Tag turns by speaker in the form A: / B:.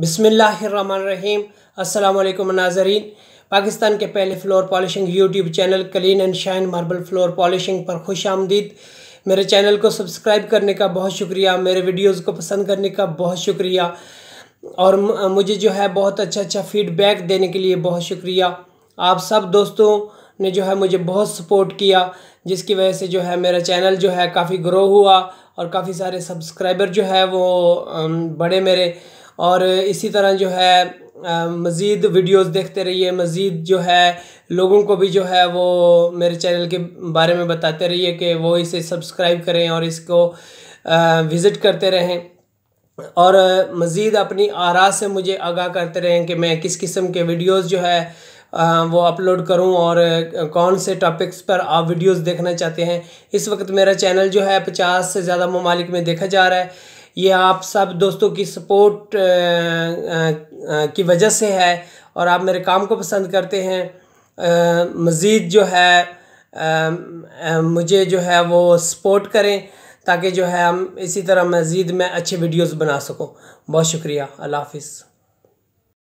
A: बिसमीम अल्लाम नाजरीन पाकिस्तान के पहले floor polishing YouTube channel clean and shine marble floor polishing पर खुश आमदीद मेरे चैनल को सब्सक्राइब करने का बहुत शुक्रिया मेरे वीडियोस को पसंद करने का बहुत शुक्रिया और मुझे जो है बहुत अच्छा अच्छा फीडबैक देने के लिए बहुत शुक्रिया आप सब दोस्तों ने जो है मुझे बहुत सपोर्ट किया जिसकी वजह से जो है मेरा चैनल जो है काफ़ी ग्रो हुआ और काफ़ी सारे सब्सक्राइबर जो है वो बड़े मेरे और इसी तरह जो है मज़ीद वीडियोस देखते रहिए मज़ीद जो है लोगों को भी जो है वो मेरे चैनल के बारे में बताते रहिए कि वो इसे सब्सक्राइब करें और इसको विज़िट करते रहें और मज़ीद अपनी आरा से मुझे आगाह करते रहें कि मैं किस किस्म के वीडियोस जो है वो अपलोड करूं और कौन से टॉपिक्स पर आप वीडियोस देखना चाहते हैं इस वक्त मेरा चैनल जो है पचास से ज़्यादा ममालिक में देखा जा रहा है ये आप सब दोस्तों की सपोर्ट की वजह से है और आप मेरे काम को पसंद करते हैं मज़ीद जो है आ, मुझे जो है वो सपोर्ट करें ताकि जो है हम इसी तरह मज़ीद मैं अच्छे वीडियोस बना सकूं बहुत शुक्रिया अल्लाह हाफिज़